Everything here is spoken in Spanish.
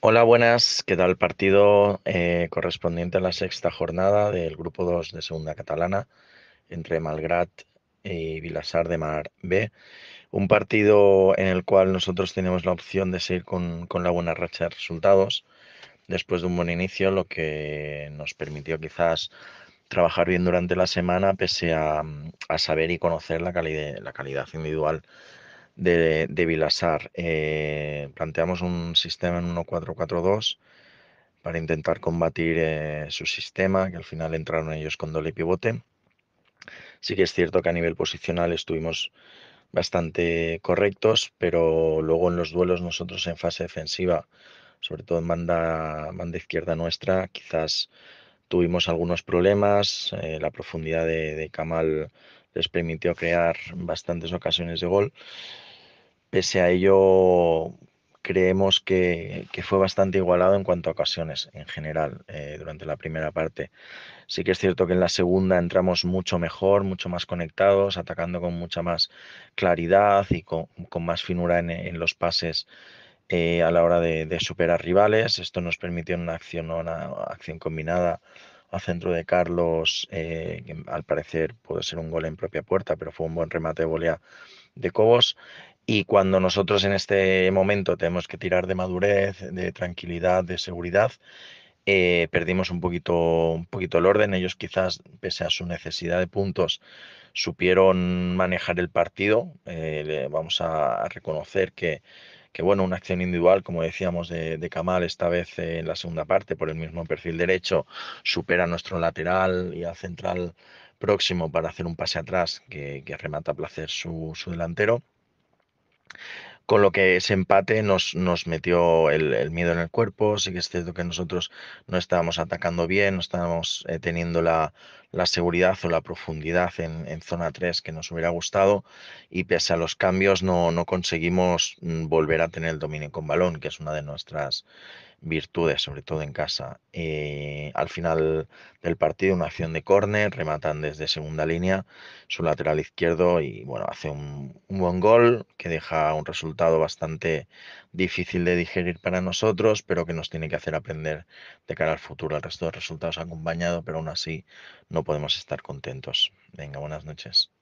Hola, buenas. ¿Qué tal partido eh, correspondiente a la sexta jornada del Grupo 2 de Segunda Catalana entre Malgrat y Vilasar de Mar B? Un partido en el cual nosotros tenemos la opción de seguir con, la buena racha de resultados después de un buen inicio, lo que nos permitió quizás trabajar bien durante la semana pese a, saber y conocer la calidad individual de, de Vilasar. Eh, planteamos un sistema en 1-4-4-2 para intentar combatir eh, su sistema, que al final entraron ellos con doble pivote. Sí que es cierto que a nivel posicional estuvimos bastante correctos, pero luego en los duelos nosotros en fase defensiva, sobre todo en banda, banda izquierda nuestra, quizás tuvimos algunos problemas, eh, la profundidad de, de Kamal les permitió crear bastantes ocasiones de gol. Pese a ello, creemos que, fue bastante igualado en cuanto a ocasiones en general eh, durante la primera parte. Sí que es cierto que en la segunda entramos mucho mejor, mucho más conectados, atacando con mucha más claridad y con, más finura en, los pases. Eh, a la hora de, superar rivales. Esto nos permitió una acción, una acción combinada a centro de Carlos, eh, que al parecer puede ser un gol en propia puerta, pero fue un buen remate de volea de Cobos. Y cuando nosotros en este momento tenemos que tirar de madurez, de tranquilidad, de seguridad, eh, perdimos un poquito, un poquito el orden. Ellos quizás, pese a su necesidad de puntos, supieron manejar el partido. Eh, vamos a reconocer que que bueno, una acción individual, como decíamos, de, de Kamal, esta vez en la segunda parte, por el mismo perfil derecho, supera a nuestro lateral y al central próximo para hacer un pase atrás que, remata a placer su, delantero con lo que ese empate nos, nos metió el, miedo en el cuerpo. Sí que es cierto que nosotros no estábamos atacando bien, no estábamos eh, teniendo la, la seguridad o la profundidad en, en, zona 3 que nos hubiera gustado y pese a los cambios no, no conseguimos mm, volver a tener el dominio con balón, que es una de nuestras virtudes, sobre todo en casa. Eh, al final del partido, una acción de córner, rematan desde segunda línea su lateral izquierdo y bueno, hace un, buen gol que deja un resultado bastante difícil de digerir para nosotros, pero que nos tiene que hacer aprender de cara al futuro. El resto de resultados acompañado, pero aún así no no podemos estar contentos. Venga, buenas noches.